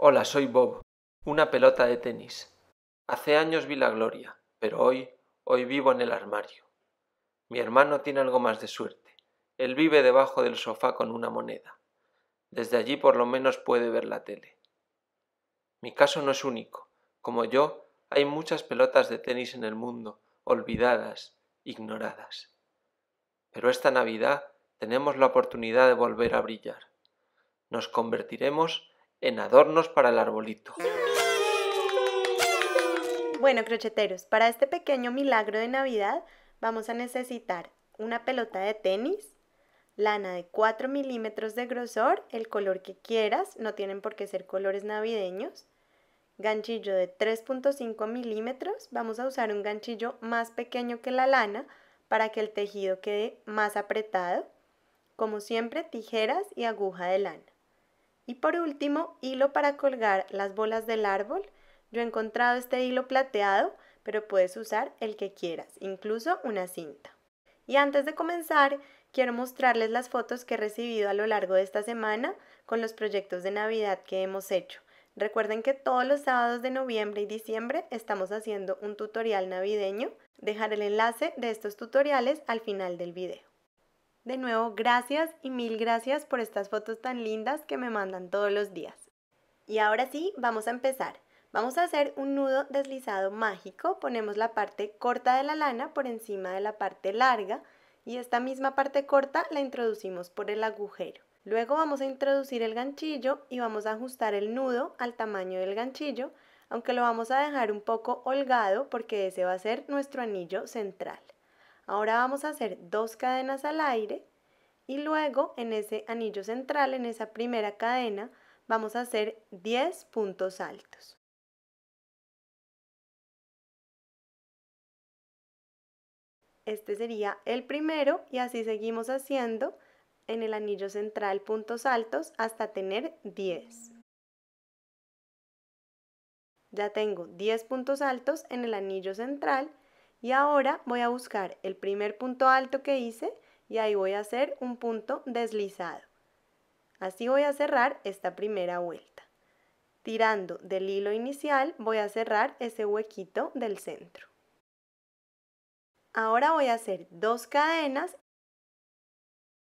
Hola, soy Bob, una pelota de tenis. Hace años vi la gloria, pero hoy, hoy vivo en el armario. Mi hermano tiene algo más de suerte. Él vive debajo del sofá con una moneda. Desde allí por lo menos puede ver la tele. Mi caso no es único. Como yo, hay muchas pelotas de tenis en el mundo, olvidadas, ignoradas. Pero esta Navidad tenemos la oportunidad de volver a brillar. Nos convertiremos en adornos para el arbolito. Bueno, crocheteros, para este pequeño milagro de Navidad vamos a necesitar una pelota de tenis, lana de 4 milímetros de grosor, el color que quieras, no tienen por qué ser colores navideños, ganchillo de 3.5 milímetros, vamos a usar un ganchillo más pequeño que la lana para que el tejido quede más apretado, como siempre tijeras y aguja de lana. Y por último, hilo para colgar las bolas del árbol. Yo he encontrado este hilo plateado, pero puedes usar el que quieras, incluso una cinta. Y antes de comenzar, quiero mostrarles las fotos que he recibido a lo largo de esta semana con los proyectos de Navidad que hemos hecho. Recuerden que todos los sábados de noviembre y diciembre estamos haciendo un tutorial navideño. Dejaré el enlace de estos tutoriales al final del video. De nuevo, gracias y mil gracias por estas fotos tan lindas que me mandan todos los días. Y ahora sí, vamos a empezar. Vamos a hacer un nudo deslizado mágico, ponemos la parte corta de la lana por encima de la parte larga y esta misma parte corta la introducimos por el agujero. Luego vamos a introducir el ganchillo y vamos a ajustar el nudo al tamaño del ganchillo, aunque lo vamos a dejar un poco holgado porque ese va a ser nuestro anillo central. Ahora vamos a hacer dos cadenas al aire y luego en ese anillo central, en esa primera cadena, vamos a hacer 10 puntos altos. Este sería el primero y así seguimos haciendo en el anillo central puntos altos hasta tener 10. Ya tengo 10 puntos altos en el anillo central y ahora voy a buscar el primer punto alto que hice y ahí voy a hacer un punto deslizado. Así voy a cerrar esta primera vuelta. Tirando del hilo inicial voy a cerrar ese huequito del centro. Ahora voy a hacer dos cadenas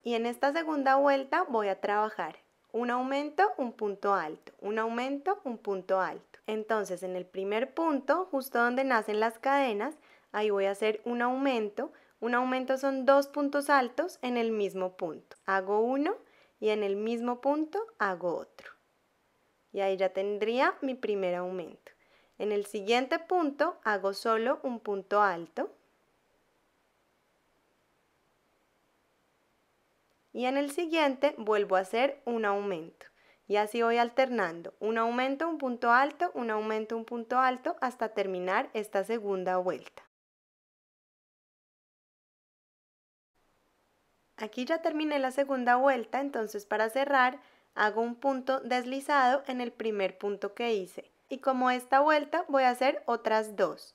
y en esta segunda vuelta voy a trabajar un aumento, un punto alto, un aumento, un punto alto. Entonces en el primer punto, justo donde nacen las cadenas, ahí voy a hacer un aumento. Un aumento son dos puntos altos en el mismo punto. Hago uno y en el mismo punto hago otro. Y ahí ya tendría mi primer aumento. En el siguiente punto hago solo un punto alto. Y en el siguiente vuelvo a hacer un aumento. Y así voy alternando. Un aumento, un punto alto, un aumento, un punto alto hasta terminar esta segunda vuelta. Aquí ya terminé la segunda vuelta, entonces para cerrar hago un punto deslizado en el primer punto que hice. Y como esta vuelta voy a hacer otras dos.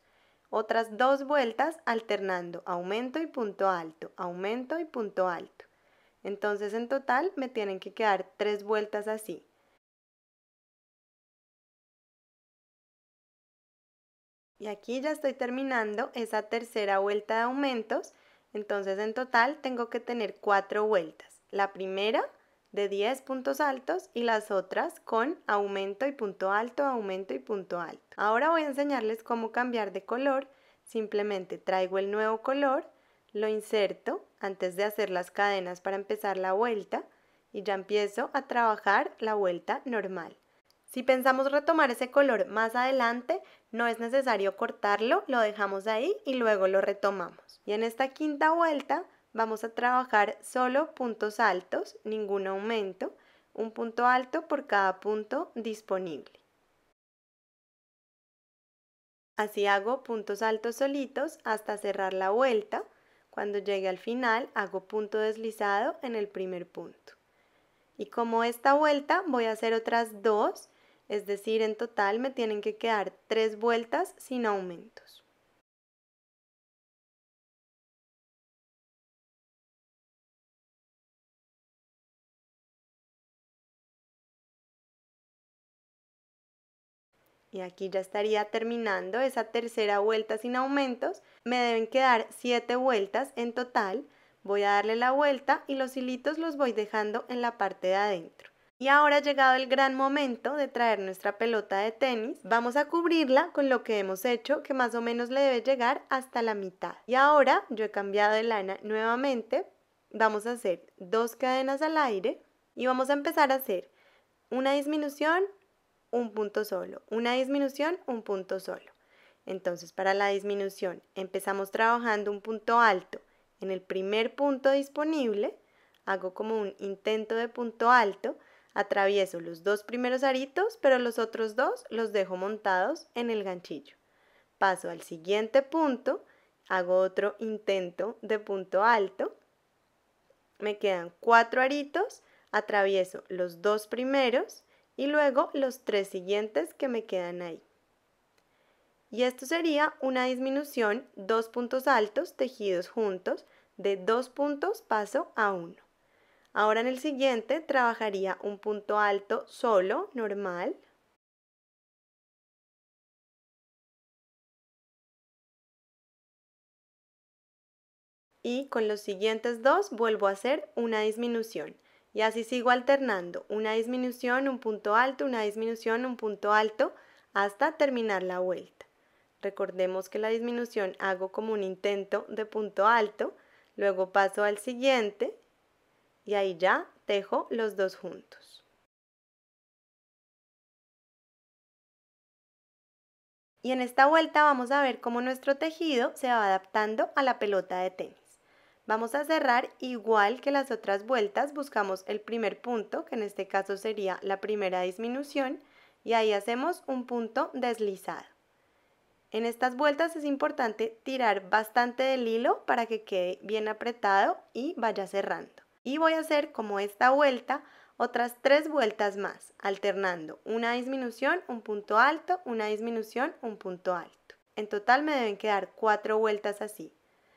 Otras dos vueltas alternando aumento y punto alto, aumento y punto alto. Entonces en total me tienen que quedar tres vueltas así. Y aquí ya estoy terminando esa tercera vuelta de aumentos entonces en total tengo que tener cuatro vueltas. La primera de 10 puntos altos y las otras con aumento y punto alto, aumento y punto alto. Ahora voy a enseñarles cómo cambiar de color. Simplemente traigo el nuevo color, lo inserto antes de hacer las cadenas para empezar la vuelta y ya empiezo a trabajar la vuelta normal. Si pensamos retomar ese color más adelante, no es necesario cortarlo, lo dejamos ahí y luego lo retomamos. Y en esta quinta vuelta vamos a trabajar solo puntos altos, ningún aumento, un punto alto por cada punto disponible. Así hago puntos altos solitos hasta cerrar la vuelta. Cuando llegue al final hago punto deslizado en el primer punto. Y como esta vuelta voy a hacer otras dos, es decir, en total me tienen que quedar tres vueltas sin aumentos. y aquí ya estaría terminando esa tercera vuelta sin aumentos, me deben quedar 7 vueltas en total, voy a darle la vuelta y los hilitos los voy dejando en la parte de adentro. Y ahora ha llegado el gran momento de traer nuestra pelota de tenis. Vamos a cubrirla con lo que hemos hecho, que más o menos le debe llegar hasta la mitad. Y ahora yo he cambiado de lana nuevamente. Vamos a hacer dos cadenas al aire y vamos a empezar a hacer una disminución, un punto solo, una disminución, un punto solo. Entonces para la disminución empezamos trabajando un punto alto en el primer punto disponible, hago como un intento de punto alto, Atravieso los dos primeros aritos, pero los otros dos los dejo montados en el ganchillo. Paso al siguiente punto, hago otro intento de punto alto. Me quedan cuatro aritos, atravieso los dos primeros y luego los tres siguientes que me quedan ahí. Y esto sería una disminución, dos puntos altos tejidos juntos, de dos puntos paso a uno. Ahora en el siguiente trabajaría un punto alto solo, normal. Y con los siguientes dos vuelvo a hacer una disminución. Y así sigo alternando una disminución, un punto alto, una disminución, un punto alto, hasta terminar la vuelta. Recordemos que la disminución hago como un intento de punto alto, luego paso al siguiente y ahí ya tejo los dos juntos. Y en esta vuelta vamos a ver cómo nuestro tejido se va adaptando a la pelota de tenis. Vamos a cerrar igual que las otras vueltas, buscamos el primer punto, que en este caso sería la primera disminución, y ahí hacemos un punto deslizado. En estas vueltas es importante tirar bastante del hilo para que quede bien apretado y vaya cerrando. Y voy a hacer como esta vuelta otras tres vueltas más, alternando una disminución, un punto alto, una disminución, un punto alto. En total me deben quedar cuatro vueltas así.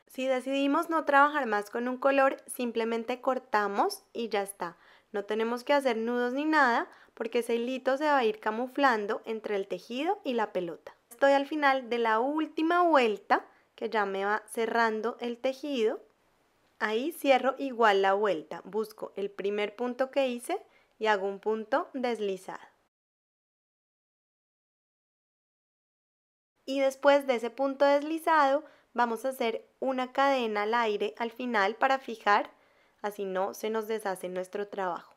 Si decidimos no trabajar más con un color, simplemente cortamos y ya está. No tenemos que hacer nudos ni nada porque ese hilito se va a ir camuflando entre el tejido y la pelota. Estoy al final de la última vuelta que ya me va cerrando el tejido Ahí cierro igual la vuelta, busco el primer punto que hice y hago un punto deslizado. Y después de ese punto deslizado vamos a hacer una cadena al aire al final para fijar, así no se nos deshace nuestro trabajo.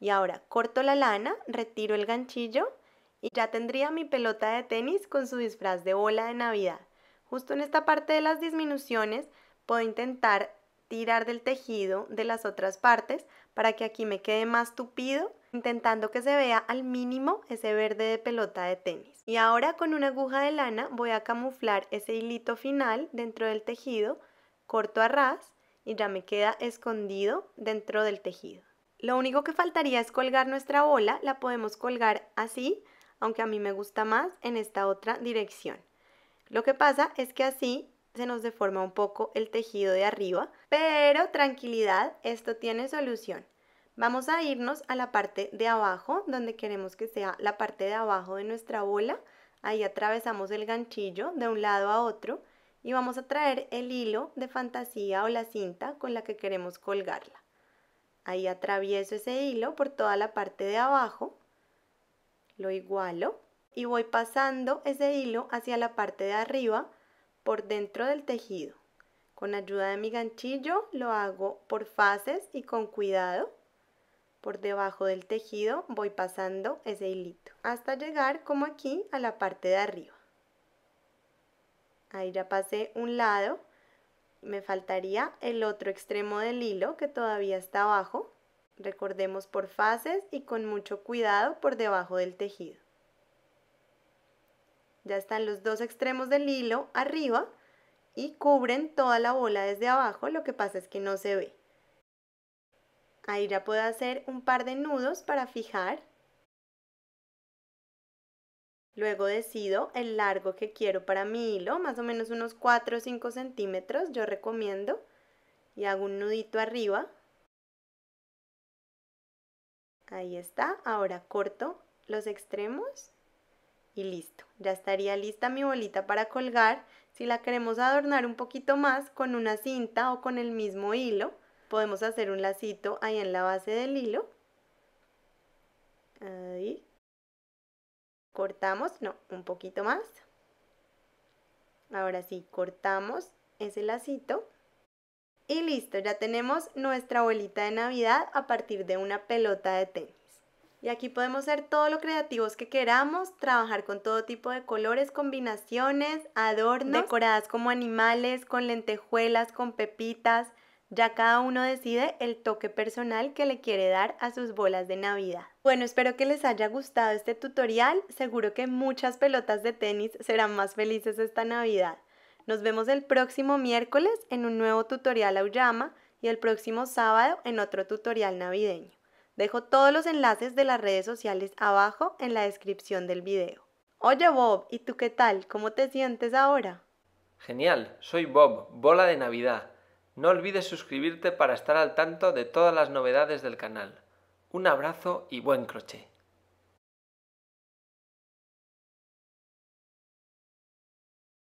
Y ahora corto la lana, retiro el ganchillo y ya tendría mi pelota de tenis con su disfraz de bola de Navidad. Justo en esta parte de las disminuciones puedo intentar tirar del tejido de las otras partes para que aquí me quede más tupido intentando que se vea al mínimo ese verde de pelota de tenis. Y ahora con una aguja de lana voy a camuflar ese hilito final dentro del tejido, corto a ras y ya me queda escondido dentro del tejido. Lo único que faltaría es colgar nuestra bola, la podemos colgar así, aunque a mí me gusta más en esta otra dirección. Lo que pasa es que así se nos deforma un poco el tejido de arriba, pero tranquilidad, esto tiene solución. Vamos a irnos a la parte de abajo, donde queremos que sea la parte de abajo de nuestra bola. Ahí atravesamos el ganchillo de un lado a otro y vamos a traer el hilo de fantasía o la cinta con la que queremos colgarla. Ahí atravieso ese hilo por toda la parte de abajo, lo igualo y voy pasando ese hilo hacia la parte de arriba por dentro del tejido. Con ayuda de mi ganchillo lo hago por fases y con cuidado. Por debajo del tejido voy pasando ese hilito hasta llegar como aquí a la parte de arriba. Ahí ya pasé un lado. Me faltaría el otro extremo del hilo que todavía está abajo. Recordemos por fases y con mucho cuidado por debajo del tejido. Ya están los dos extremos del hilo arriba y cubren toda la bola desde abajo, lo que pasa es que no se ve. Ahí ya puedo hacer un par de nudos para fijar. Luego decido el largo que quiero para mi hilo, más o menos unos 4 o 5 centímetros, yo recomiendo. Y hago un nudito arriba. Ahí está, ahora corto los extremos y listo. Ya estaría lista mi bolita para colgar. Si la queremos adornar un poquito más con una cinta o con el mismo hilo, podemos hacer un lacito ahí en la base del hilo. Cortamos, no, un poquito más. Ahora sí, cortamos ese lacito. Y listo, ya tenemos nuestra bolita de Navidad a partir de una pelota de té. Y aquí podemos ser todo lo creativos que queramos, trabajar con todo tipo de colores, combinaciones, adornos, decoradas como animales, con lentejuelas, con pepitas. Ya cada uno decide el toque personal que le quiere dar a sus bolas de Navidad. Bueno, espero que les haya gustado este tutorial. Seguro que muchas pelotas de tenis serán más felices esta Navidad. Nos vemos el próximo miércoles en un nuevo tutorial Auyama y el próximo sábado en otro tutorial navideño. Dejo todos los enlaces de las redes sociales abajo en la descripción del video. Oye Bob, ¿y tú qué tal? ¿Cómo te sientes ahora? Genial, soy Bob, Bola de Navidad. No olvides suscribirte para estar al tanto de todas las novedades del canal. Un abrazo y buen crochet.